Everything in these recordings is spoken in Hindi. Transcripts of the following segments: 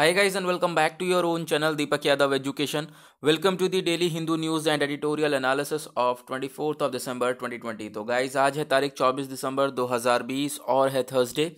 and welcome back to your own channel Deepak Yadav education welcome to the daily Hindu news and editorial analysis of twenty fourth of December twenty twenty तो गाइज आज है तारीख चौबीस दिसंबर दो हज़ार बीस और है थर्सडे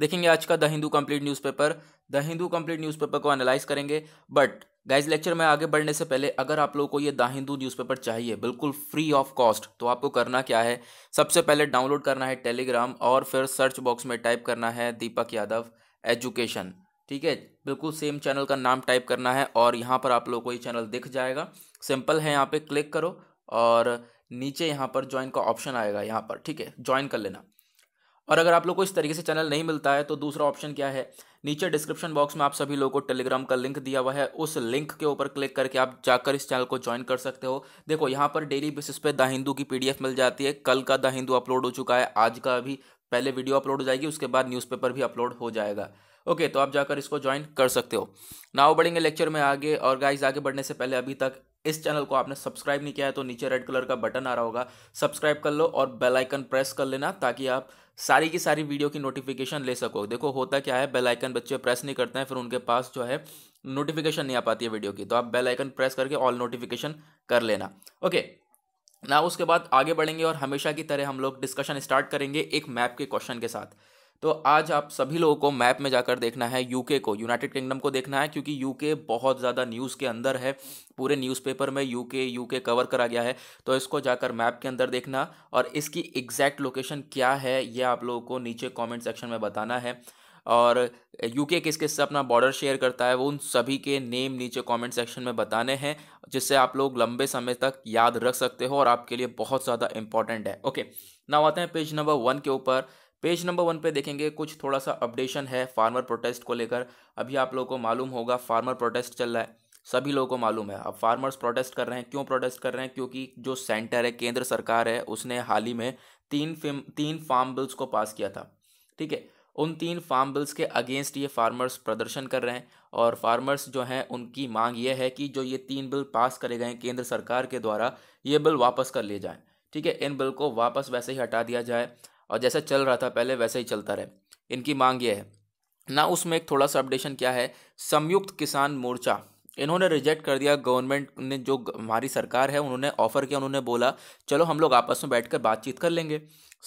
देखेंगे आज का the Hindu complete newspaper the Hindu complete newspaper को एनालाइज करेंगे बट गाइज लेक्चर में आगे बढ़ने से पहले अगर आप लोगों को ये द हिंदू न्यूज़पेपर चाहिए बिल्कुल फ्री ऑफ कॉस्ट तो आपको करना क्या है सबसे पहले डाउनलोड करना है टेलीग्राम और फिर सर्च बॉक्स में टाइप करना है दीपक यादव एजुकेशन ठीक है बिल्कुल सेम चैनल का नाम टाइप करना है और यहाँ पर आप लोग को ये चैनल दिख जाएगा सिंपल है यहाँ पे क्लिक करो और नीचे यहाँ पर ज्वाइन का ऑप्शन आएगा यहाँ पर ठीक है ज्वाइन कर लेना और अगर आप लोग को इस तरीके से चैनल नहीं मिलता है तो दूसरा ऑप्शन क्या है नीचे डिस्क्रिप्शन बॉक्स में आप सभी लोगों को टेलीग्राम का लिंक दिया हुआ है उस लिंक के ऊपर क्लिक करके आप जाकर इस चैनल को ज्वाइन कर सकते हो देखो यहाँ पर डेली बेसिस पे द हिंदू की पीडीएफ मिल जाती है कल का द हिंदू अपलोड हो चुका है आज का भी पहले वीडियो अपलोड हो जाएगी उसके बाद न्यूज़पेपर भी अपलोड हो जाएगा ओके तो आप जाकर इसको ज्वाइन कर सकते हो नाव बढ़ेंगे लेक्चर में आगे और गाइज आगे बढ़ने से पहले अभी तक इस चैनल को आपने सब्सक्राइब नहीं किया है तो नीचे रेड कलर का बटन आ रहा होगा सब्सक्राइब कर लो और बेल आइकन प्रेस कर लेना ताकि आप सारी की सारी वीडियो की नोटिफिकेशन ले सको देखो होता क्या है बेल आइकन बच्चे प्रेस नहीं करते हैं फिर उनके पास जो है नोटिफिकेशन नहीं आ पाती है वीडियो की तो आप बेल आइकन प्रेस करके ऑल नोटिफिकेशन कर लेना ओके ना उसके बाद आगे बढ़ेंगे और हमेशा की तरह हम लोग डिस्कशन स्टार्ट करेंगे एक मैप के क्वेश्चन के साथ तो आज आप सभी लोगों को मैप में जाकर देखना है यूके को यूनाइटेड किंगडम को देखना है क्योंकि यूके बहुत ज़्यादा न्यूज़ के अंदर है पूरे न्यूज़पेपर में यूके यूके कवर करा गया है तो इसको जाकर मैप के अंदर देखना और इसकी एग्जैक्ट लोकेशन क्या है ये आप लोगों को नीचे कॉमेंट सेक्शन में बताना है और यूके किस किस से अपना बॉर्डर शेयर करता है वो उन सभी के नेम नीचे कमेंट सेक्शन में बताने हैं जिससे आप लोग लंबे समय तक याद रख सकते हो और आपके लिए बहुत ज़्यादा इंपॉर्टेंट है ओके नाउ आते हैं पेज नंबर वन के ऊपर पेज नंबर वन पे देखेंगे कुछ थोड़ा सा अपडेशन है फार्मर प्रोटेस्ट को लेकर अभी आप लोगों को मालूम होगा फार्मर प्रोटेस्ट चल रहा है सभी लोगों को मालूम है अब फार्मर्स प्रोटेस्ट कर रहे हैं क्यों प्रोटेस्ट कर रहे हैं क्योंकि जो सेंटर है केंद्र सरकार है उसने हाल ही में तीन फिम तीन फार्म बिल्स को पास किया था ठीक है उन तीन फार्म बिल्स के अगेंस्ट ये फार्मर्स प्रदर्शन कर रहे हैं और फार्मर्स जो हैं उनकी मांग ये है कि जो ये तीन बिल पास करे गए केंद्र सरकार के द्वारा ये बिल वापस कर लिए जाएँ ठीक है इन बिल को वापस वैसे ही हटा दिया जाए और जैसा चल रहा था पहले वैसा ही चलता रहे इनकी मांग ये है ना उसमें एक थोड़ा सा अपडेशन क्या है संयुक्त किसान मोर्चा इन्होंने रिजेक्ट कर दिया गवर्नमेंट ने जो हमारी सरकार है उन्होंने ऑफर किया उन्होंने बोला चलो हम लोग आपस में बैठकर बातचीत कर लेंगे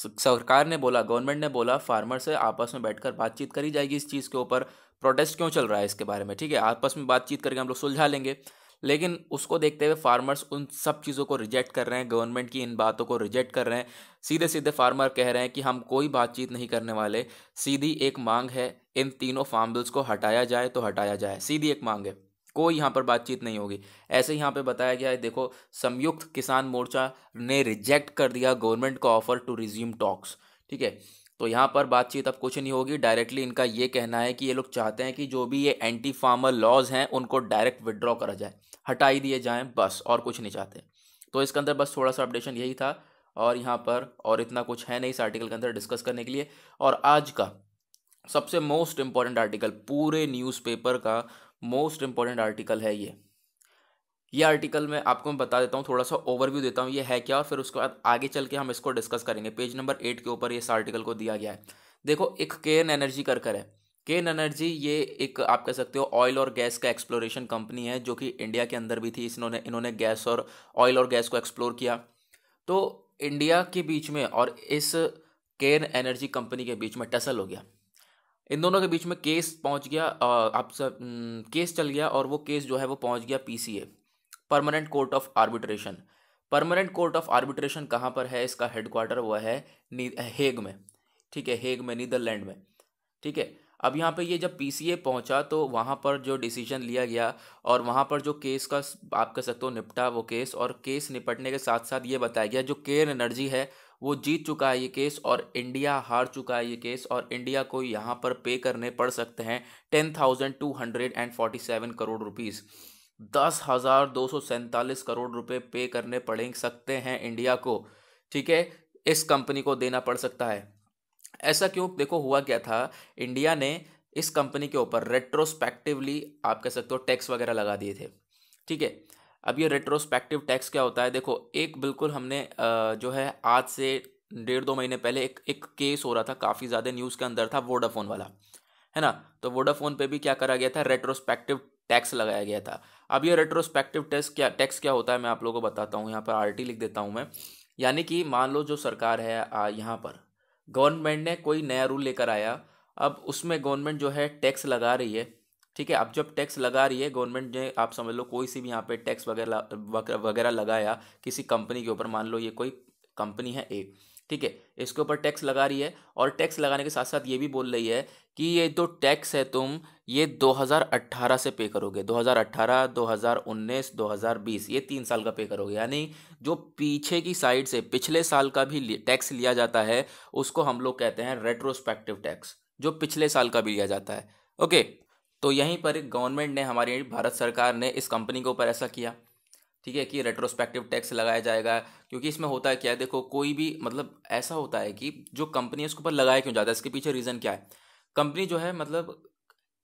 सरकार ने बोला गवर्नमेंट ने बोला फार्मर से आपस में बैठकर बातचीत करी जाएगी इस चीज़ के ऊपर प्रोटेस्ट क्यों चल रहा है इसके बारे में ठीक है आपस में बातचीत करके हम लोग सुलझा लेंगे लेकिन उसको देखते हुए फार्मर्स उन सब चीज़ों को रिजेक्ट कर रहे हैं गवर्नमेंट की इन बातों को रिजेक्ट कर रहे हैं सीधे सीधे फार्मर कह रहे हैं कि हम कोई बातचीत नहीं करने वाले सीधी एक मांग है इन तीनों फार्म बिल्स को हटाया जाए तो हटाया जाए सीधी एक मांग है कोई यहाँ पर बातचीत नहीं होगी ऐसे यहाँ पर बताया गया है देखो संयुक्त किसान मोर्चा ने रिजेक्ट कर दिया गवर्नमेंट का ऑफर टू रिज्यूम टॉक्स ठीक है तो यहाँ पर बातचीत अब कुछ नहीं होगी डायरेक्टली इनका ये कहना है कि ये लोग चाहते हैं कि जो भी ये एंटी फार्मर लॉज हैं उनको डायरेक्ट विड्रॉ करा जाए हटाई दिए जाएँ बस और कुछ नहीं चाहते तो इसके अंदर बस थोड़ा सा अपडेशन यही था और यहाँ पर और इतना कुछ है नहीं इस आर्टिकल के अंदर डिस्कस करने के लिए और आज का सबसे मोस्ट इम्पॉर्टेंट आर्टिकल पूरे न्यूज़पेपर का मोस्ट इम्पॉर्टेंट आर्टिकल है ये ये आर्टिकल मैं आपको मैं बता देता हूँ थोड़ा सा ओवरव्यू देता हूँ ये है क्या और फिर उसके बाद आगे चल के हम इसको डिस्कस करेंगे पेज नंबर एट के ऊपर इस आर्टिकल को दिया गया है देखो एक केन एनर्जी कर कर है केन एनर्जी ये एक आप कह सकते हो ऑयल और गैस का एक्सप्लोरेशन कंपनी है जो कि इंडिया के अंदर भी थी इसने इन्होंने गैस और ऑयल और गैस को एक्सप्लोर किया तो इंडिया के बीच में और इस केन एनर्जी कंपनी के बीच में टसल हो गया इन दोनों के बीच में केस पहुंच गया आप सब केस हम्म, चल गया और वो केस जो है वो पहुंच गया PCA permanent court of arbitration permanent court of arbitration कहाँ पर है इसका हेडक्वार्टर वह है हेग में ठीक है हेग में नीदरलैंड में ठीक है अब यहाँ पे ये जब पीसीए पहुँचा तो वहाँ पर जो डिसीजन लिया गया और वहाँ पर जो केस का आप कह सकते हो निपटा वो केस और केस निपटने के साथ साथ ये बताया गया जो केयर एनर्जी है वो जीत चुका है ये केस और इंडिया हार चुका है ये केस और इंडिया को यहाँ पर पे करने पड़ सकते हैं ten thousand two hundred and forty seven crore rupees दस हज़ार दो सौ सैंतालीस करोड़ रुपए पे करने पड़े सकते हैं इंडिया को ठीक है इस कंपनी को देना पड़ सकता है ऐसा क्यों देखो हुआ क्या था इंडिया ने इस कंपनी के ऊपर रेट्रोस्पेक्टिवली आप कह सकते हो टैक्स वगैरह लगा दिए थे ठीक है अब ये रेट्रोस्पेक्टिव टैक्स क्या होता है देखो एक बिल्कुल हमने जो है आज से डेढ़ दो महीने पहले एक एक केस हो रहा था काफ़ी ज़्यादा न्यूज़ के अंदर था वोडाफोन वाला है ना तो वोडाफोन पे भी क्या करा गया था रेट्रोस्पेक्टिव टैक्स लगाया गया था अब ये रेट्रोस्पेक्टिव टैक्स क्या टैक्स क्या होता है मैं आप लोगों को बताता हूँ यहाँ पर आर लिख देता हूँ मैं यानी कि मान लो जो सरकार है यहाँ पर गवर्नमेंट ने कोई नया रूल लेकर आया अब उसमें गवर्नमेंट जो है टैक्स लगा रही है ठीक है अब जब टैक्स लगा रही है गवर्नमेंट ने आप समझ लो कोई सी भी यहाँ पे टैक्स वगैरह वगैरह लगाया किसी कंपनी के ऊपर मान लो ये कोई कंपनी है एक ठीक है इसके ऊपर टैक्स लगा रही है और टैक्स लगाने के साथ साथ ये भी बोल रही है कि ये जो टैक्स है तुम ये 2018 से पे करोगे 2018, 2019, 2020 ये तीन साल का पे करोगे यानी जो पीछे की साइड से पिछले साल का भी टैक्स लिया जाता है उसको हम लोग कहते हैं रेट्रोस्पेक्टिव टैक्स जो पिछले साल का भी लिया जाता है ओके तो यहीं पर गवर्नमेंट ने हमारी भारत सरकार ने इस कंपनी के ऊपर ऐसा किया ठीक है कि रेट्रोस्पेक्टिव टैक्स लगाया जाएगा क्योंकि इसमें होता है क्या है देखो कोई भी मतलब ऐसा होता है कि जो कंपनी है उसके ऊपर लगाया क्यों जाता है इसके पीछे रीज़न क्या है कंपनी जो है मतलब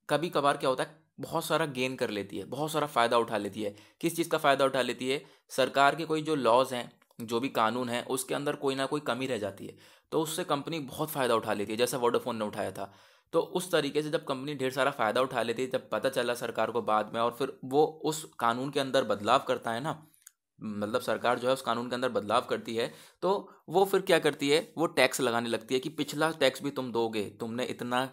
कभी कभार क्या होता है बहुत सारा गेन कर लेती है बहुत सारा फ़ायदा उठा लेती है किस चीज़ का फ़ायदा उठा लेती है सरकार के कोई जो लॉज हैं जो भी कानून है उसके अंदर कोई ना कोई कमी रह जाती है तो उससे कंपनी बहुत फ़ायदा उठा लेती है जैसा वोडाफोन ने उठाया था तो उस तरीके से जब कंपनी ढेर सारा फ़ायदा उठा लेती है जब पता चला सरकार को बाद में और फिर वो उस कानून के अंदर बदलाव करता है ना मतलब सरकार जो है उस कानून के अंदर बदलाव करती है तो वो फिर क्या करती है वो टैक्स लगाने लगती है कि पिछला टैक्स भी तुम दोगे तुमने इतना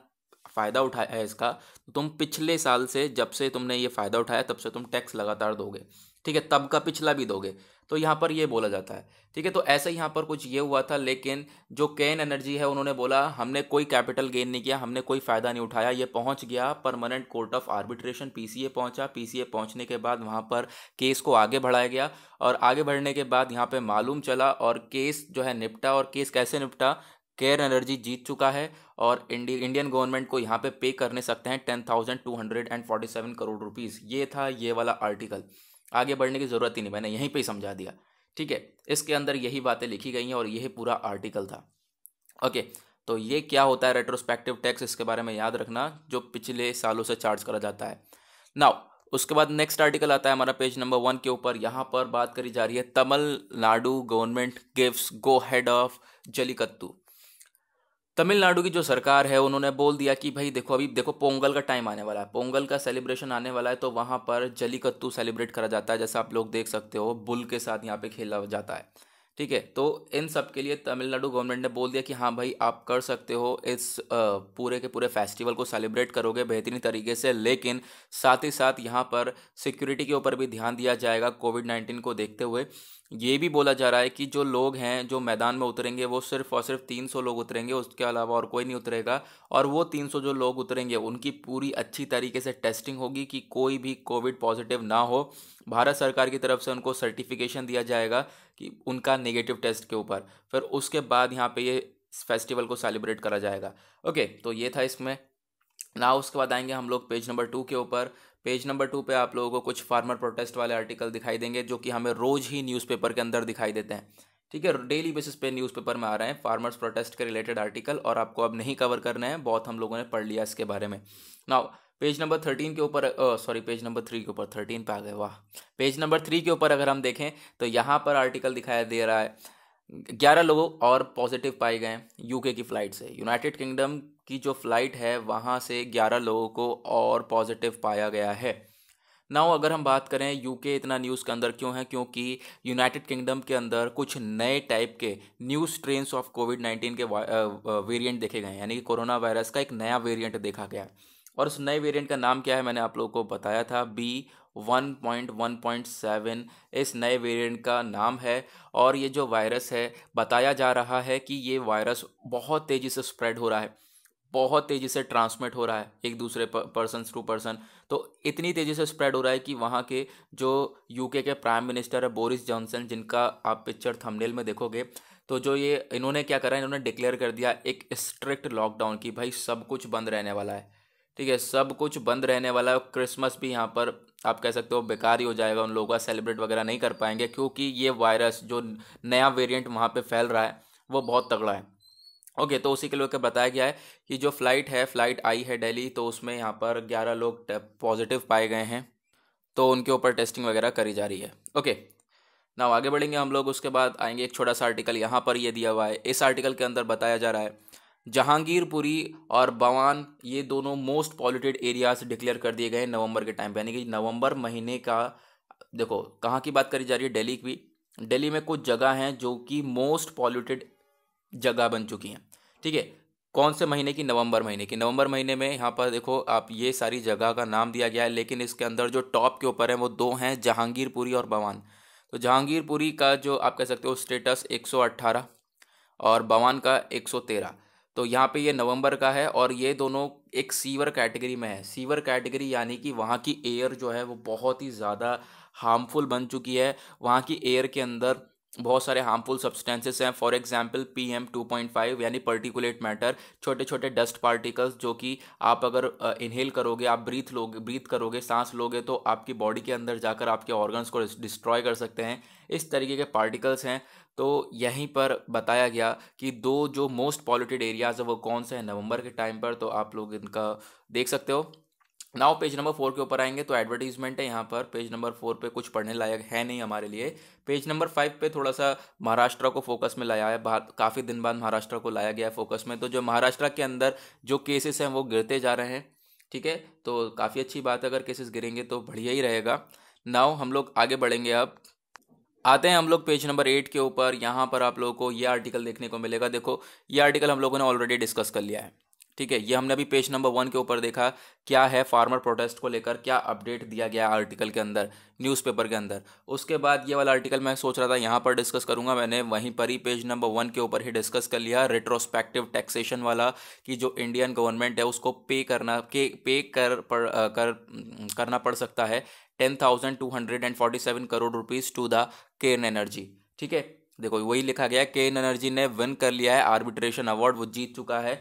फ़ायदा उठाया है इसका तो तुम पिछले साल से जब से तुमने ये फ़ायदा उठाया तब से तुम टैक्स लगातार दोगे ठीक है तब का पिछला भी दोगे तो यहाँ पर ये बोला जाता है ठीक है तो ऐसे यहाँ पर कुछ ये हुआ था लेकिन जो कैन एनर्जी है उन्होंने बोला हमने कोई कैपिटल गेन नहीं किया हमने कोई फ़ायदा नहीं उठाया ये पहुँच गया permanent court of arbitration P C A पहुँचा ए पहुँचने के बाद वहाँ पर केस को आगे बढ़ाया गया और आगे बढ़ने के बाद यहाँ पर मालूम चला और केस जो है निपटा और केस कैसे निपटा केयर एनर्जी जीत चुका है और इंडि, इंडियन गवर्नमेंट को यहाँ पे पे करने सकते हैं ten thousand two hundred and forty seven crore rupees ये था ये वाला आर्टिकल आगे बढ़ने की ज़रूरत ही नहीं मैंने यहीं पर ही समझा दिया ठीक है इसके अंदर यही बातें लिखी गई हैं और यही पूरा आर्टिकल था ओके तो ये क्या होता है रेट्रोस्पेक्टिव टैक्स इसके बारे में याद रखना जो पिछले सालों से चार्ज करा जाता है नाउ उसके बाद नेक्स्ट आर्टिकल आता है हमारा पेज नंबर वन के ऊपर यहाँ पर बात करी जा रही है Tamil Nadu government gives go head of Jallikattu Tamil Nadu की जो सरकार है उन्होंने बोल दिया कि भाई देखो अभी देखो पोंगल का टाइम आने वाला है पोंगल का सेलिब्रेशन आने वाला है तो वहाँ पर जलीकत्तू सेलिब्रेट करा जाता है जैसा आप लोग देख सकते हो बुल के साथ यहाँ पे खेला जाता है ठीक है तो इन सब के लिए तमिलनाडु गवर्नमेंट ने बोल दिया कि हाँ भाई आप कर सकते हो इस पूरे के पूरे फेस्टिवल को सेलिब्रेट करोगे बेहतरीन तरीके से लेकिन साथ ही साथ यहाँ पर सिक्योरिटी के ऊपर भी ध्यान दिया जाएगा कोविड नाइन्टीन को देखते हुए ये भी बोला जा रहा है कि जो लोग हैं जो मैदान में उतरेंगे वो सिर्फ और सिर्फ तीन सौ लोग उतरेंगे उसके अलावा और कोई नहीं उतरेगा और वो तीन सौ जो लोग उतरेंगे उनकी पूरी अच्छी तरीके से टेस्टिंग होगी कि कोई भी कोविड पॉजिटिव ना हो भारत सरकार की तरफ से उनको सर्टिफिकेशन दिया जाएगा कि उनका नेगेटिव टेस्ट के ऊपर फिर उसके बाद यहाँ पर ये फेस्टिवल को सेलिब्रेट करा जाएगा ओके तो ये था इसमें ना उसके बाद आएंगे हम लोग पेज नंबर टू के ऊपर पेज नंबर टू पे आप लोगों को कुछ फार्मर प्रोटेस्ट वाले आर्टिकल दिखाई देंगे जो कि हमें रोज़ ही न्यूज़पेपर के अंदर दिखाई देते हैं ठीक है डेली बेसिस पे न्यूज़पेपर में आ रहे हैं फार्मर्स प्रोटेस्ट के रिलेटेड आर्टिकल और आपको अब नहीं कवर करने हैं बहुत हम लोगों ने पढ़ लिया इसके बारे में नाउ पेज नंबर थर्टीन के ऊपर सॉरी पेज नंबर थ्री के ऊपर थर्टीन पे आ गए वाह पेज नंबर थ्री के ऊपर अगर हम देखें तो यहाँ पर आर्टिकल दिखाया दे रहा है ग्यारह लोग और पॉजिटिव पाए गए यूके की फ़्लाइट से यूनाइटेड किंगडम की जो फ़्लाइट है वहाँ से ग्यारह लोगों को और पॉजिटिव पाया गया है नाउ अगर हम बात करें यूके इतना न्यूज़ के अंदर क्यों है क्योंकि यूनाइटेड किंगडम के अंदर कुछ नए टाइप के new strain of COVID nineteen के वेरिएंट देखे गए हैं यानी कि कोरोना वायरस का एक नया वेरिएंट देखा गया और उस नए वेरिएंट का नाम क्या है मैंने आप लोगों को बताया था बी 1.1.7 इस नए वेरिएंट का नाम है और ये जो वायरस है बताया जा रहा है कि ये वायरस बहुत तेज़ी से स्प्रेड हो रहा है बहुत तेज़ी से ट्रांसमिट हो रहा है एक दूसरे पर्सन टू पर्सन तो इतनी तेज़ी से स्प्रेड हो रहा है कि वहाँ के जो यूके के प्राइम मिनिस्टर है बोरिस जॉनसन जिनका आप पिक्चर थंबनेल में देखोगे तो जो ये इन्होंने क्या करा इन्होंने डिक्लेयर कर दिया एक स्ट्रिक्ट लॉकडाउन की भाई सब कुछ बंद रहने वाला है ठीक है सब कुछ बंद रहने वाला है क्रिसमस भी यहाँ पर आप कह सकते हो बेकार ही हो जाएगा उन लोगों का सेलिब्रेट वगैरह नहीं कर पाएंगे क्योंकि ये वायरस जो नया वेरिएंट वहाँ पे फैल रहा है वो बहुत तगड़ा है ओके तो उसी के लिए बताया गया है कि जो फ्लाइट है फ्लाइट आई है डेली तो उसमें यहाँ पर ग्यारह लोग पॉजिटिव पाए गए हैं तो उनके ऊपर टेस्टिंग वगैरह करी जा रही है ओके ना आगे बढ़ेंगे हम लोग उसके बाद आएंगे एक छोटा सा आर्टिकल यहाँ पर ये दिया हुआ है इस आर्टिकल के अंदर बताया जा रहा है जहांगीरपुरी और बवान ये दोनों मोस्ट पॉल्यूटेड एरियाज डिक्लेयर कर दिए गए नवंबर के टाइम पे यानी कि नवंबर महीने का देखो कहाँ की बात करी जा रही है दिल्ली की दिल्ली में कुछ जगह हैं जो कि मोस्ट पॉल्यूटेड जगह बन चुकी हैं ठीक है कौन से महीने की नवंबर महीने की नवंबर महीने में यहाँ पर देखो आप ये सारी जगह का नाम दिया गया है लेकिन इसके अंदर जो टॉप के ऊपर है वो दो हैं जहांगीरपुरी और बवान तो जहांगीरपुरी का जो आप कह सकते हो स्टेटस 118 और बवान का 113 तो यहाँ पे ये नवंबर का है और ये दोनों एक सीवर कैटेगरी में है सीवर कैटेगरी यानी कि वहाँ की एयर जो है वो बहुत ही ज़्यादा हार्मफुल बन चुकी है वहाँ की एयर के अंदर बहुत सारे हार्मफुल सब्सटेंसेस हैं फॉर एग्जांपल पीएम 2.5 यानी पर्टिकुलेट मैटर छोटे छोटे डस्ट पार्टिकल्स जो कि आप अगर इनहेल करोगे आप ब्रीथ लोगे ब्रीथ करोगे सांस लोगे तो आपकी बॉडी के अंदर जाकर आपके ऑर्गन्स को डिस्ट्रॉय कर सकते हैं इस तरीके के पार्टिकल्स हैं तो यहीं पर बताया गया कि दो जो मोस्ट पॉल्यूटेड एरियाज़ है वो कौन से हैं नवंबर के टाइम पर तो आप लोग इनका देख सकते हो नाउ पेज नंबर फोर के ऊपर आएंगे तो एडवर्टीजमेंट है यहाँ पर पेज नंबर फोर पे कुछ पढ़ने लायक है नहीं हमारे लिए पेज नंबर फाइव पे थोड़ा सा महाराष्ट्र को फोकस में लाया है काफ़ी दिन बाद महाराष्ट्र को लाया गया है फोकस में तो जो महाराष्ट्र के अंदर जो केसेस हैं वो गिरते जा रहे हैं ठीक है तो काफ़ी अच्छी बात है अगर केसेस गिरेंगे तो बढ़िया ही रहेगा नाव हम लोग आगे बढ़ेंगे अब आते हैं हम लोग पेज नंबर एट के ऊपर यहाँ पर आप लोगों को ये आर्टिकल देखने को मिलेगा देखो ये आर्टिकल हम लोगों ने ऑलरेडी डिस्कस कर लिया है ठीक है ये हमने अभी पेज नंबर वन के ऊपर देखा क्या है फार्मर प्रोटेस्ट को लेकर क्या अपडेट दिया गया आर्टिकल के अंदर न्यूज़पेपर के अंदर उसके बाद ये वाला आर्टिकल मैं सोच रहा था यहाँ पर डिस्कस करूँगा मैंने वहीं पर ही पेज नंबर वन के ऊपर ही डिस्कस कर लिया रेट्रोस्पेक्टिव टैक्सेशन वाला कि जो इंडियन गवर्नमेंट है उसको पे करना के पे कर, पर, कर करना पड़ सकता है ten crore rupees to the Cairn Energy ठीक है देखो वही लिखा गया केन एनर्जी ने विन कर लिया है आर्बिट्रेशन अवार्ड वो जीत चुका है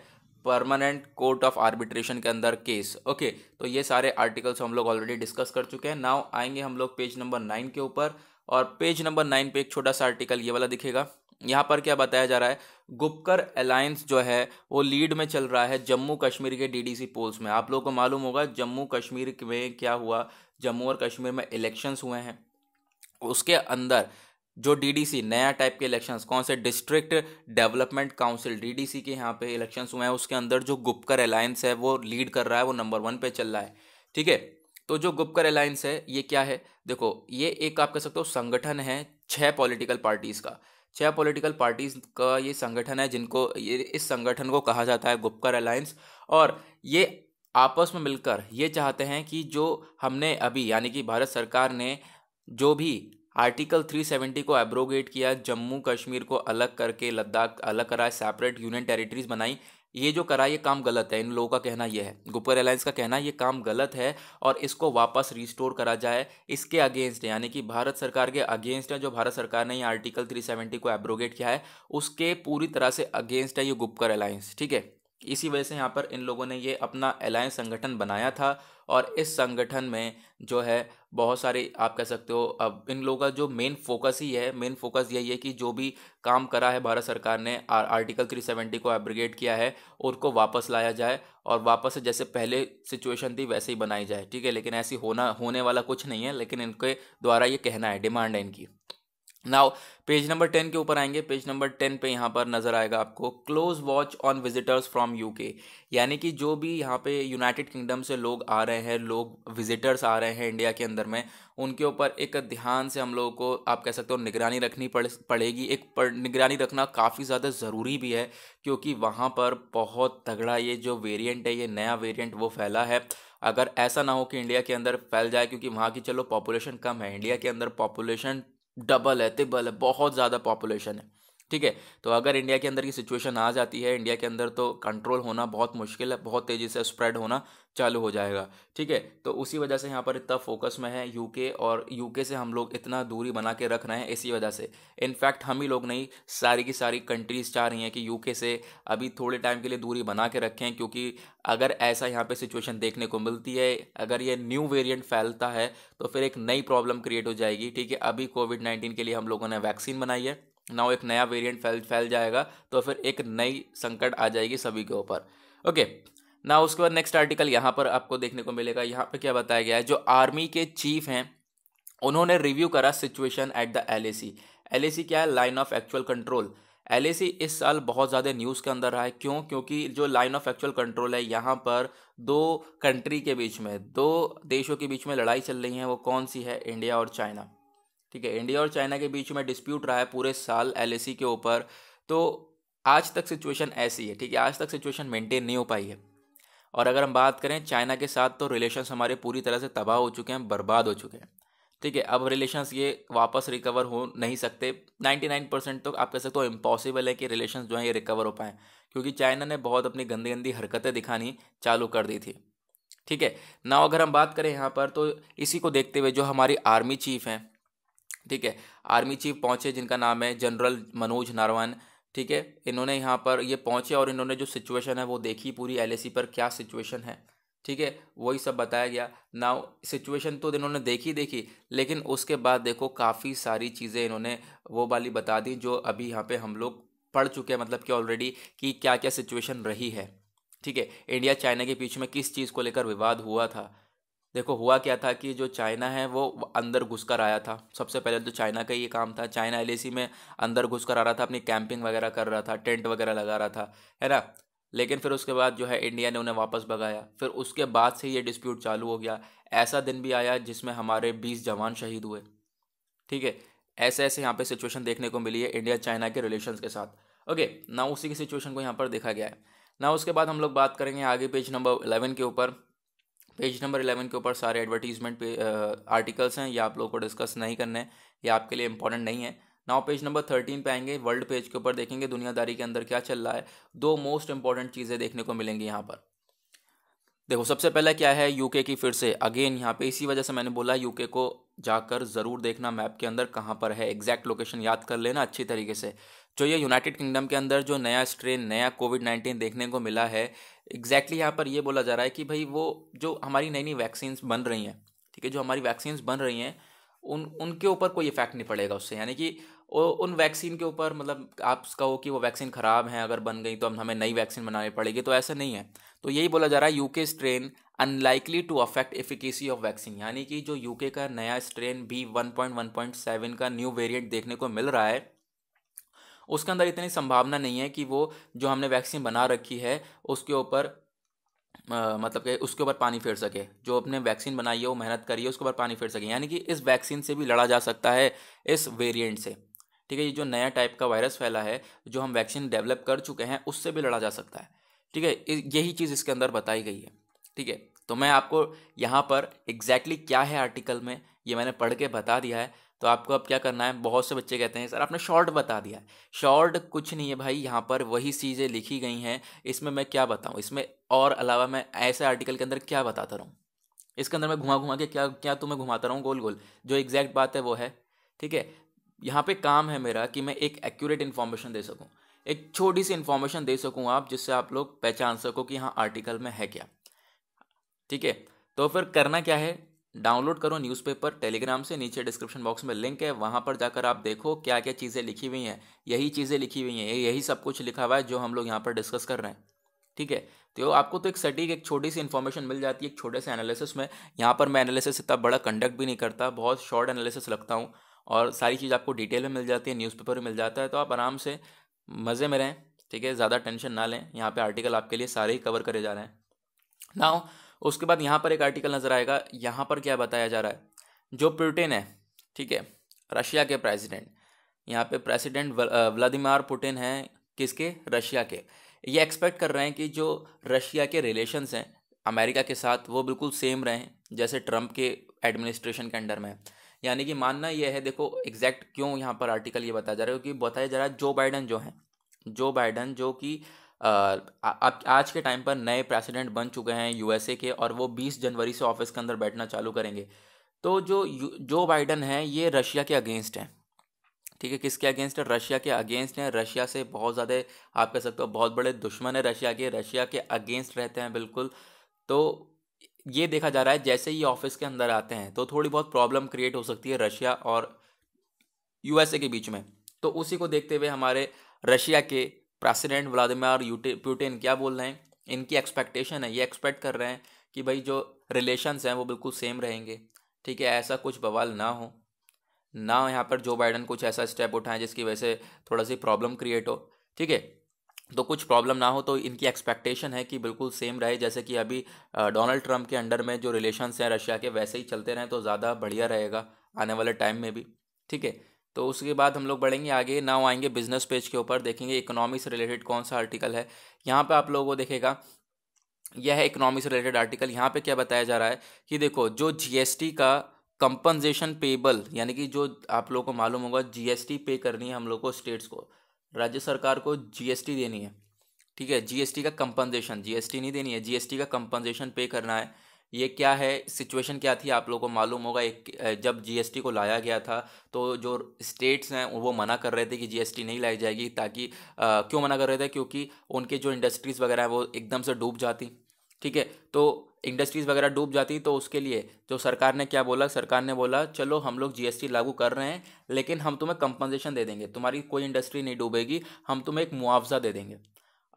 परमानेंट कोर्ट ऑफ आर्बिट्रेशन के अंदर केस ओके तो ये सारे आर्टिकल्स हम लोग ऑलरेडी डिस्कस कर चुके हैं नाउ आएंगे हम लोग पेज नंबर नाइन के ऊपर और पेज नंबर नाइन पे एक छोटा सा आर्टिकल ये वाला दिखेगा यहाँ पर क्या बताया जा रहा है गुपकर अलायंस जो है वो लीड में चल रहा है जम्मू कश्मीर के डीडीसी पोल्स में आप लोगों को मालूम होगा जम्मू कश्मीर में क्या हुआ जम्मू और कश्मीर में इलेक्शंस हुए हैं उसके अंदर जो डीडीसी नया टाइप के इलेक्शंस कौन से डिस्ट्रिक्ट डेवलपमेंट काउंसिल डीडीसी के यहाँ पे इलेक्शंस हुए हैं उसके अंदर जो गुप्कर अलायंस है वो लीड कर रहा है वो नंबर वन पे चल रहा है ठीक है तो जो गुप्कर अलायंस है ये क्या है देखो ये एक आप कह सकते हो संगठन है छः पॉलिटिकल पार्टीज़ का छः पॉलिटिकल पार्टीज़ का ये संगठन है जिनको ये इस संगठन को कहा जाता है गुप्कर अलायंस और ये आपस में मिलकर ये चाहते हैं कि जो हमने अभी यानी कि भारत सरकार ने जो भी आर्टिकल 370 को एब्रोगेट किया जम्मू कश्मीर को अलग करके लद्दाख अलग कराए सेपरेट यूनियन टेरिटरीज बनाई ये जो करा ये काम गलत है इन लोगों का कहना ये है गुप्पर एलायंस का कहना ये काम गलत है और इसको वापस रिस्टोर करा जाए इसके अगेंस्ट यानी कि भारत सरकार के अगेंस्ट है जो भारत सरकार ने ये आर्टिकल 370 को एब्रोगेट किया है उसके पूरी तरह से अगेंस्ट है ये गुप्कर अलायंस ठीक है इसी वजह से यहाँ पर इन लोगों ने ये अपना अलायंस संगठन बनाया था और इस संगठन में जो है बहुत सारे आप कह सकते हो अब इन लोगों का जो मेन फोकस ही है मेन फोकस यही है कि जो भी काम करा है भारत सरकार ने आ, आर्टिकल थ्री सेवेंटी को एब्रिगेट किया है उनको वापस लाया जाए और वापस जैसे पहले सिचुएशन थी वैसे ही बनाई जाए ठीक है लेकिन ऐसी होना होने वाला कुछ नहीं है लेकिन इनके द्वारा ये कहना है डिमांड है इनकी नाउ पेज नंबर टेन के ऊपर आएंगे पेज नंबर टेन पे यहाँ पर नजर आएगा आपको close watch on visitors from UK यानी कि जो भी यहाँ पे यूनाइटेड किंगडम से लोग आ रहे हैं लोग विजिटर्स आ रहे हैं इंडिया के अंदर में उनके ऊपर एक ध्यान से हम लोगों को आप कह सकते हो निगरानी रखनी पड़ पड़ेगी एक पड़, निगरानी रखना काफ़ी ज़्यादा ज़रूरी भी है क्योंकि वहाँ पर बहुत तगड़ा ये जो वेरियंट है ये नया वेरियंट वो फैला है अगर ऐसा ना हो कि इंडिया के अंदर फैल जाए क्योंकि वहाँ की चलो पॉपुलेशन कम है इंडिया के अंदर पॉपुलेशन डबल है तिब्बल है बहुत ज़्यादा पॉपुलेशन है ठीक है तो अगर इंडिया के अंदर की सिचुएशन आ जाती है इंडिया के अंदर तो कंट्रोल होना बहुत मुश्किल है बहुत तेज़ी से स्प्रेड होना चालू हो जाएगा ठीक है तो उसी वजह से यहाँ पर इतना फोकस में है यूके और यूके से हम लोग इतना दूरी बना के रख रहे हैं इसी वजह से इनफैक्ट हम ही लोग नहीं सारी की सारी कंट्रीज़ चाह रही हैं कि यूके से अभी थोड़े टाइम के लिए दूरी बना के रखें क्योंकि अगर ऐसा यहाँ पे सिचुएशन देखने को मिलती है अगर ये न्यू वेरिएंट फैलता है तो फिर एक नई प्रॉब्लम क्रिएट हो जाएगी ठीक है अभी कोविड नाइन्टीन के लिए हम लोगों ने वैक्सीन बनाई है ना एक नया वेरिएंट फैल फैल जाएगा तो फिर एक नई संकट आ जाएगी सभी के ऊपर ओके ना उसके बाद नेक्स्ट आर्टिकल यहाँ पर आपको देखने को मिलेगा यहाँ पर क्या बताया गया है जो आर्मी के चीफ हैं उन्होंने रिव्यू करा situation at the L L क्या है line of actual control L इस साल बहुत ज़्यादा न्यूज़ के अंदर रहा है क्यों क्योंकि जो लाइन ऑफ एक्चुअल कंट्रोल है यहाँ पर दो कंट्री के बीच में दो देशों के बीच में लड़ाई चल रही है वो कौन सी है इंडिया और चाइना ठीक है इंडिया और चाइना के बीच में डिस्प्यूट रहा है पूरे साल एल के ऊपर तो आज तक सिचुएशन ऐसी है ठीक है आज तक सिचुएशन मेंटेन नहीं हो पाई है और अगर हम बात करें चाइना के साथ तो रिलेशंस हमारे पूरी तरह से तबाह हो चुके हैं बर्बाद हो चुके हैं ठीक है अब रिलेशंस ये वापस रिकवर हो नहीं सकते 99 परसेंट तो आप कह सकते हो इम्पॉसिबल है कि रिलेशंस जो हैं ये रिकवर हो पाएँ क्योंकि चाइना ने बहुत अपनी गंदी गंदी हरकतें दिखानी चालू कर दी थी ठीक है ना अगर हम बात करें यहाँ पर तो इसी को देखते हुए जो हमारी आर्मी चीफ हैं ठीक है आर्मी चीफ पहुंचे जिनका नाम है जनरल मनोज नारवान ठीक है इन्होंने यहाँ पर ये पहुंचे और इन्होंने जो सिचुएशन है वो देखी पूरी एल पर क्या सिचुएशन है ठीक है वही सब बताया गया ना सिचुएशन तो इन्होंने देखी देखी लेकिन उसके बाद देखो काफ़ी सारी चीज़ें इन्होंने वो वाली बता दी जो अभी यहाँ पे हम लोग पढ़ चुके हैं मतलब कि ऑलरेडी कि क्या क्या सिचुएशन रही है ठीक है इंडिया चाइना के बीच में किस चीज़ को लेकर विवाद हुआ था देखो हुआ क्या था कि जो चाइना है वो अंदर घुस कर आया था सबसे पहले तो चाइना का ये काम था चाइना एल में अंदर घुस कर आ रहा था अपनी कैंपिंग वगैरह कर रहा था टेंट वगैरह लगा रहा था है ना लेकिन फिर उसके बाद जो है इंडिया ने उन्हें वापस भगाया फिर उसके बाद से ये डिस्प्यूट चालू हो गया ऐसा दिन भी आया जिसमें हमारे बीस जवान शहीद हुए ठीक है ऐसे ऐसे यहाँ पे सिचुएशन देखने को मिली है इंडिया चाइना के रिलेशन के साथ ओके ना उसी की सिचुएशन को यहाँ पर देखा गया है ना उसके बाद हम लोग बात करेंगे आगे पेज नंबर इलेवन के ऊपर पेज नंबर इलेवन के ऊपर सारे एडवर्टीजमेंट आर्टिकल्स हैं ये आप लोगों को डिस्कस नहीं करने हैं ये आपके लिए इंपॉर्टेंट नहीं है नाउ पेज नंबर थर्टीन पे आएंगे वर्ल्ड पेज के ऊपर देखेंगे दुनियादारी के अंदर क्या चल रहा है दो मोस्ट इंपॉर्टेंट चीज़ें देखने को मिलेंगी यहाँ पर देखो सबसे पहला क्या है यूके की फिर से अगेन यहाँ पे इसी वजह से मैंने बोला यूके को जाकर ज़रूर देखना मैप के अंदर कहाँ पर है एग्जैक्ट लोकेशन याद कर लेना अच्छी तरीके से जो ये यूनाइटेड किंगडम के अंदर जो नया स्ट्रेन नया कोविड नाइन्टीन देखने को मिला है एग्जैक्टली यहाँ पर ये बोला जा रहा है कि भाई वो जो हमारी नई नई वैक्सीन्स बन रही हैं ठीक है जो हमारी वैक्सीन्स बन रही हैं उन उनके ऊपर कोई इफेक्ट नहीं पड़ेगा उससे यानी कि उन वैक्सीन के ऊपर मतलब आप कहो कि वो वैक्सीन ख़राब हैं अगर बन गई तो हम हमें नई वैक्सीन बनानी पड़ेगी तो ऐसा नहीं है तो यही बोला जा रहा है UK strain unlikely to affect efficacy of vaccine यानी कि जो यूके का नया strain B one point one point seven का न्यू वेरिएंट देखने को मिल रहा है उसके अंदर इतनी संभावना नहीं है कि वो जो हमने वैक्सीन बना रखी है उसके ऊपर मतलब कि उसके ऊपर पानी फेर सके जो अपने वैक्सीन बनाई है वो मेहनत करी है उसके ऊपर पानी फेर सके यानी कि इस वैक्सीन से भी लड़ा जा सकता है इस वेरिएंट से ठीक है ये जो नया टाइप का वायरस फैला है जो हम वैक्सीन डेवलप कर चुके हैं उससे भी लड़ा जा सकता है ठीक है यही चीज़ इसके अंदर बताई गई है ठीक है तो मैं आपको यहाँ पर एग्जैक्टली exactly क्या है आर्टिकल में ये मैंने पढ़ के बता दिया है तो आपको अब क्या करना है बहुत से बच्चे कहते हैं सर आपने शॉर्ट बता दिया शॉर्ट कुछ नहीं है भाई यहाँ पर वही चीज़ें लिखी गई हैं इसमें मैं क्या बताऊँ इसमें और अलावा मैं ऐसे आर्टिकल के अंदर क्या बताता रहूँ इसके अंदर मैं घुमा घुमा के क्या क्या तो मैं घुमाता रहूँ गोल गोल जो एग्जैक्ट बात है वो है ठीक है यहाँ पे काम है मेरा कि मैं एक एक्यूरेट इन्फॉर्मेशन दे सकूँ एक छोटी सी इन्फॉर्मेशन दे सकूँ आप जिससे आप लोग पहचान सको कि हाँ आर्टिकल में है क्या ठीक है तो फिर करना क्या है डाउनलोड करो न्यूज़पेपर टेलीग्राम से नीचे डिस्क्रिप्शन बॉक्स में लिंक है वहाँ पर जाकर आप देखो क्या क्या चीज़ें लिखी हुई हैं यही चीज़ें लिखी हुई हैं यही सब कुछ लिखा हुआ है जो हम लोग यहाँ पर डिस्कस कर रहे हैं ठीक है तो आपको तो एक सटीक एक छोटी सी इन्फॉर्मेशन मिल जाती है एक छोटे से एनालिसिस में यहाँ पर मैं एनालिसिस इतना बड़ा कंडक्ट भी नहीं करता बहुत शॉर्ट एनालिसिस रखता हूँ और सारी चीज़ आपको डिटेल में मिल जाती है न्यूज़पेपर में मिल जाता है तो आप आराम से मज़े में रहें ठीक है ज़्यादा टेंशन ना लें यहाँ पर आर्टिकल आपके लिए सारे ही कवर करे जा रहे हैं ना उसके बाद यहाँ पर एक आर्टिकल नज़र आएगा यहाँ पर क्या बताया जा रहा है जो पुटिन है ठीक है रशिया के प्रेसिडेंट यहाँ पे प्रेसिडेंट व्लादिमार पुटिन हैं किसके रशिया के ये एक्सपेक्ट कर रहे हैं कि जो रशिया के रिलेशंस हैं अमेरिका के साथ वो बिल्कुल सेम रहें जैसे ट्रंप के एडमिनिस्ट्रेशन के अंडर में यानी कि मानना यह है देखो एग्जैक्ट क्यों यहाँ पर आर्टिकल ये बताया जा रहा है क्योंकि बताया जा रहा है जो बाइडन जो हैं जो बाइडन जो कि आज के टाइम पर नए प्रेसिडेंट बन चुके हैं यूएसए के और वो 20 जनवरी से ऑफिस के अंदर बैठना चालू करेंगे तो जो जो बाइडन है ये रशिया के अगेंस्ट हैं ठीक है किसके अगेंस्ट है रशिया के अगेंस्ट हैं रशिया से बहुत ज़्यादा आप कह सकते हो बहुत बड़े दुश्मन है रशिया के रशिया के अगेंस्ट रहते हैं बिल्कुल तो ये देखा जा रहा है जैसे ही ऑफिस के अंदर आते हैं तो थोड़ी बहुत प्रॉब्लम क्रिएट हो सकती है रशिया और यूएसए के बीच में तो उसी को देखते हुए हमारे रशिया के प्रेसिडेंट व्लादिमिर पुटिन क्या बोल रहे हैं इनकी एक्सपेक्टेशन है ये एक्सपेक्ट कर रहे हैं कि भाई जो रिलेशंस हैं वो बिल्कुल सेम रहेंगे ठीक है ऐसा कुछ बवाल ना हो ना यहाँ पर जो बाइडन कुछ ऐसा स्टेप उठाएं जिसकी वजह से थोड़ा सी प्रॉब्लम क्रिएट हो ठीक है तो कुछ प्रॉब्लम ना हो तो इनकी एक्सपेक्टेशन है कि बिल्कुल सेम रहे जैसे कि अभी डोनाल्ड ट्रंप के अंडर में जो रिलेशंस हैं रशिया के वैसे ही चलते रहें तो ज़्यादा बढ़िया रहेगा आने वाले टाइम में भी ठीक है तो उसके बाद हम लोग बढ़ेंगे आगे नाउ आएंगे बिजनेस पेज के ऊपर देखेंगे इकोनॉमी से रिलेटेड कौन सा आर्टिकल है यहाँ पे आप लोगों को देखेगा यह है इकोनॉमी से रिलेटेड आर्टिकल यहाँ पे क्या बताया जा रहा है कि देखो जो जीएसटी का कंपनसेशन पेबल यानी कि जो आप लोगों को मालूम होगा जीएसटी पे करनी है हम लोग को स्टेट्स को राज्य सरकार को जीएसटी देनी है ठीक है जीएसटी का कंपनसेशन जीएसटी नहीं देनी है जीएसटी का कंपनसेशन पे करना है ये क्या है सिचुएशन क्या थी आप लोगों को मालूम होगा एक जब जीएसटी को लाया गया था तो जो स्टेट्स हैं वो मना कर रहे थे कि जीएसटी नहीं लाई जाएगी ताकि आ, क्यों मना कर रहे थे क्योंकि उनके जो इंडस्ट्रीज़ वगैरह हैं वो एकदम से डूब जाती ठीक है तो इंडस्ट्रीज़ वगैरह डूब जाती तो उसके लिए जो सरकार ने क्या बोला सरकार ने बोला चलो हम लोग जीएसटी लागू कर रहे हैं लेकिन हम तुम्हें कंपनसेशन दे देंगे तुम्हारी कोई इंडस्ट्री नहीं डूबेगी हम तुम्हें एक मुआवजा दे देंगे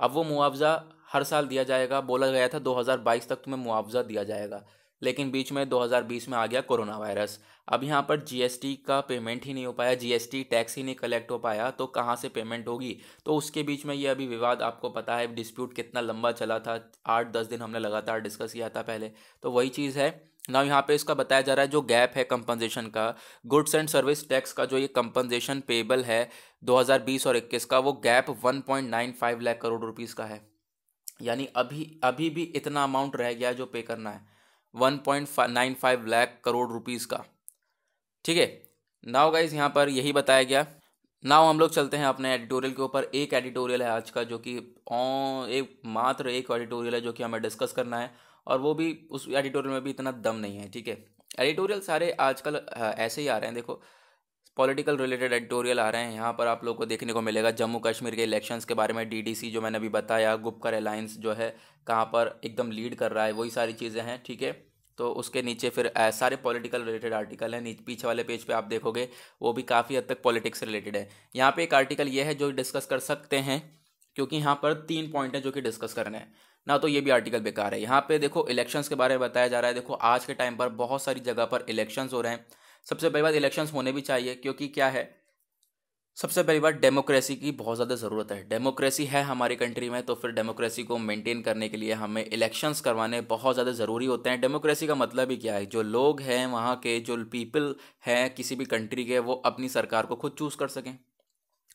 अब वो मुआवजा हर साल दिया जाएगा बोला गया था 2022 तक तुम्हें मुआवजा दिया जाएगा लेकिन बीच में 2020 में आ गया कोरोना वायरस अब यहाँ पर जीएसटी का पेमेंट ही नहीं हो पाया जीएसटी टैक्स ही नहीं कलेक्ट हो पाया तो कहाँ से पेमेंट होगी तो उसके बीच में ये अभी विवाद आपको पता है डिस्प्यूट कितना लंबा चला था आठ दस दिन हमने लगातार डिस्कस किया था पहले तो वही चीज़ है ना यहाँ पे इसका बताया जा रहा है जो गैप है कंपनसेशन का गुड्स एंड सर्विस टैक्स का जो ये कंपनसेशन पेबल है 2020 और 21 का वो गैप 1.95 लाख करोड़ रुपीस का है यानी अभी अभी भी इतना अमाउंट रह गया जो पे करना है 1.95 लाख करोड़ रुपीस का ठीक है नाउ गाइज यहाँ पर यही बताया गया नाउ हम लोग चलते हैं अपने एडिटोरियल के ऊपर एक एडिटोरियल है आज का जो कि एक मात्र एक एडिटोरियल है जो कि हमें डिस्कस करना है और वो भी उस एडिटोरियल में भी इतना दम नहीं है ठीक है एडिटोरियल सारे आजकल ऐसे ही आ रहे हैं देखो पॉलिटिकल रिलेटेड एडिटोरियल आ रहे हैं यहाँ पर आप लोग को देखने को मिलेगा जम्मू कश्मीर के इलेक्शंस के बारे में डीडीसी जो मैंने अभी बताया गुप्कर अलायंस जो है कहाँ पर एकदम लीड कर रहा है वही सारी चीज़ें हैं ठीक है तो उसके नीचे फिर सारे पॉलिटिकल रिलेटेड आर्टिकल हैं पीछे वाले पेज पे आप देखोगे वो भी काफ़ी हद तक पॉलिटिक्स रिलेटेड है यहाँ पे एक आर्टिकल ये है जो डिस्कस कर सकते हैं क्योंकि यहाँ पर तीन पॉइंट हैं जो कि डिस्कस करने हैं ना तो ये भी आर्टिकल बेकार है यहाँ पे देखो इलेक्शंस के बारे में बताया जा रहा है देखो आज के टाइम पर बहुत सारी जगह पर इलेक्शंस हो रहे हैं सबसे पहली बात इलेक्शंस होने भी चाहिए क्योंकि क्या है सबसे पहली बात डेमोक्रेसी की बहुत ज़्यादा ज़रूरत है डेमोक्रेसी है हमारी कंट्री में तो फिर डेमोक्रेसी को मेंटेन करने के लिए हमें इलेक्शंस करवाने बहुत ज़्यादा ज़रूरी होते हैं डेमोक्रेसी का मतलब ही क्या है जो लोग हैं वहाँ के जो पीपल हैं किसी भी कंट्री के वो अपनी सरकार को खुद चूज़ कर सकें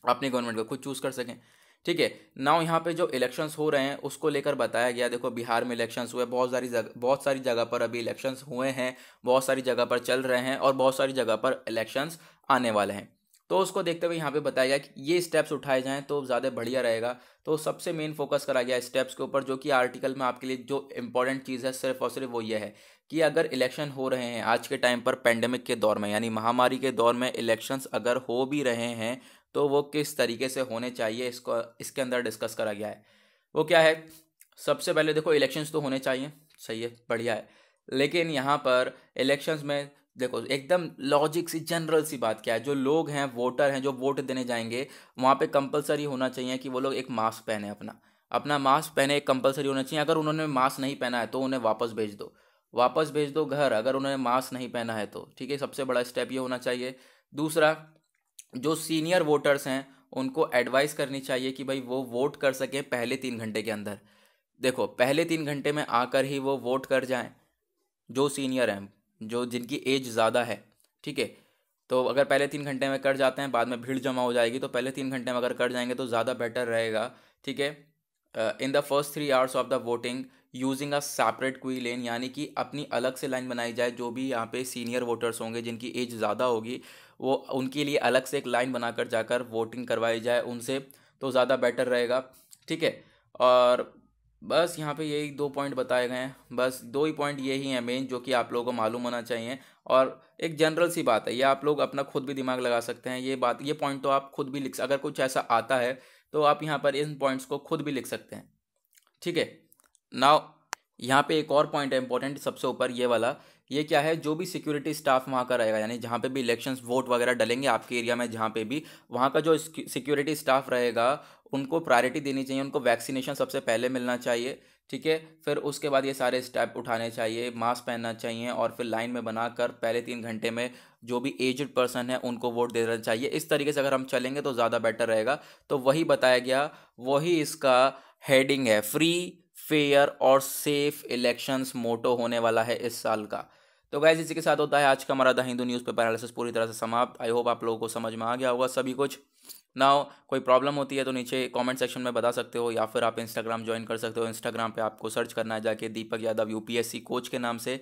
अपनी गवर्नमेंट को खुद चूज़ कर सकें ठीक है नाउ यहाँ पे जो इलेक्शंस हो रहे हैं उसको लेकर बताया गया देखो बिहार में इलेक्शंस हुए बहुत सारी जगह बहुत सारी जगह पर अभी इलेक्शंस हुए हैं बहुत सारी जगह पर चल रहे हैं और बहुत सारी जगह पर इलेक्शंस आने वाले हैं तो उसको देखते हुए यहाँ पे बताया गया कि ये स्टेप्स उठाए जाएँ तो ज़्यादा बढ़िया रहेगा तो सबसे मेन फोकस करा गया स्टेप्स के ऊपर जो कि आर्टिकल में आपके लिए जो इंपॉर्टेंट चीज़ है सिर्फ और सिर्फ वो ये है कि अगर इलेक्शन हो रहे हैं आज के टाइम पर पेंडेमिक के दौर में यानी महामारी के दौर में इलेक्शंस अगर हो भी रहे हैं तो वो किस तरीके से होने चाहिए इसको इसके अंदर डिस्कस करा गया है वो क्या है सबसे पहले देखो इलेक्शंस तो होने चाहिए सही है बढ़िया है लेकिन यहाँ पर इलेक्शंस में देखो एकदम लॉजिक सी जनरल सी बात क्या है जो लोग हैं वोटर हैं जो वोट देने जाएंगे वहाँ पे कंपलसरी होना चाहिए कि वो लोग एक मास्क पहने अपना अपना मास्क पहने एक कंपलसरी होना चाहिए अगर उन्होंने मास्क नहीं पहना है तो उन्हें वापस भेज दो वापस भेज दो घर अगर उन्होंने मास्क नहीं पहना है तो ठीक है सबसे बड़ा स्टेप ये होना चाहिए दूसरा जो सीनियर वोटर्स हैं उनको एडवाइस करनी चाहिए कि भाई वो वोट कर सकें पहले तीन घंटे के अंदर देखो पहले तीन घंटे में आकर ही वो वोट कर जाएं जो सीनियर हैं जो जिनकी एज ज़्यादा है ठीक है तो अगर पहले तीन घंटे में कर जाते हैं बाद में भीड़ जमा हो जाएगी तो पहले तीन घंटे में अगर कर जाएंगे तो ज़्यादा बेटर रहेगा ठीक है in the first three hours of the voting using a separate queue lane यानी कि अपनी अलग से लाइन बनाई जाए जो भी यहाँ पे सीनियर वोटर्स होंगे जिनकी एज ज़्यादा होगी वो उनके लिए अलग से एक लाइन बनाकर जाकर वोटिंग करवाई जाए उनसे तो ज़्यादा बेटर रहेगा ठीक है और बस यहाँ पे यही दो पॉइंट बताए गए हैं बस दो ही पॉइंट यही हैं मेन जो कि आप लोगों को मालूम होना चाहिए और एक जनरल सी बात है ये आप लोग अपना खुद भी दिमाग लगा सकते हैं ये बात ये पॉइंट तो आप खुद भी लिख अगर कुछ ऐसा आता है तो आप यहाँ पर इन पॉइंट्स को खुद भी लिख सकते हैं ठीक है नाउ यहाँ पे एक और पॉइंट है इंपॉर्टेंट सबसे ऊपर ये वाला ये क्या है जो भी सिक्योरिटी स्टाफ वहाँ का रहेगा यानी जहाँ पे भी इलेक्शंस वोट वगैरह डलेंगे आपके एरिया में जहाँ पे भी वहाँ का जो सिक्योरिटी स्टाफ रहेगा उनको प्रायोरिटी देनी चाहिए उनको वैक्सीनेशन सबसे पहले मिलना चाहिए ठीक है फिर उसके बाद ये सारे स्टेप उठाने चाहिए मास्क पहनना चाहिए और फिर लाइन में बनाकर पहले तीन घंटे में जो भी एजड पर्सन है उनको वोट दे देना चाहिए इस तरीके से अगर हम चलेंगे तो ज़्यादा बेटर रहेगा तो वही बताया गया वही इसका हेडिंग है फ्री फेयर और सेफ इलेक्शंस मोटो होने वाला है इस साल का तो गैस इसी के साथ होता है आज का हमारा the Hindu news paper analysis पूरी तरह से समाप्त आई होप आप लोगों को समझ में आ गया होगा सभी कुछ ना कोई प्रॉब्लम होती है तो नीचे कमेंट सेक्शन में बता सकते हो या फिर आप इंस्टाग्राम ज्वाइन कर सकते हो इंस्टाग्राम पे आपको सर्च करना है जाके दीपक यादव यूपीएससी कोच के नाम से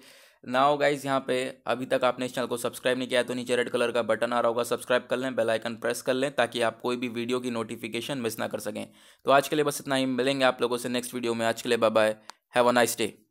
नाउ गाइज यहाँ पे अभी तक आपने इस चैनल को सब्सक्राइब नहीं किया तो नीचे रेड कलर का बटन आ रहा होगा सब्सक्राइब कर लें बेल आइकन प्रेस कर लें ताकि आप कोई भी वीडियो की नोटिफिकेशन मिस ना कर सकें तो आज के लिए बस इतना ही मिलेंगे आप लोगों से नेक्स्ट वीडियो में आज के लिए bye have a nice day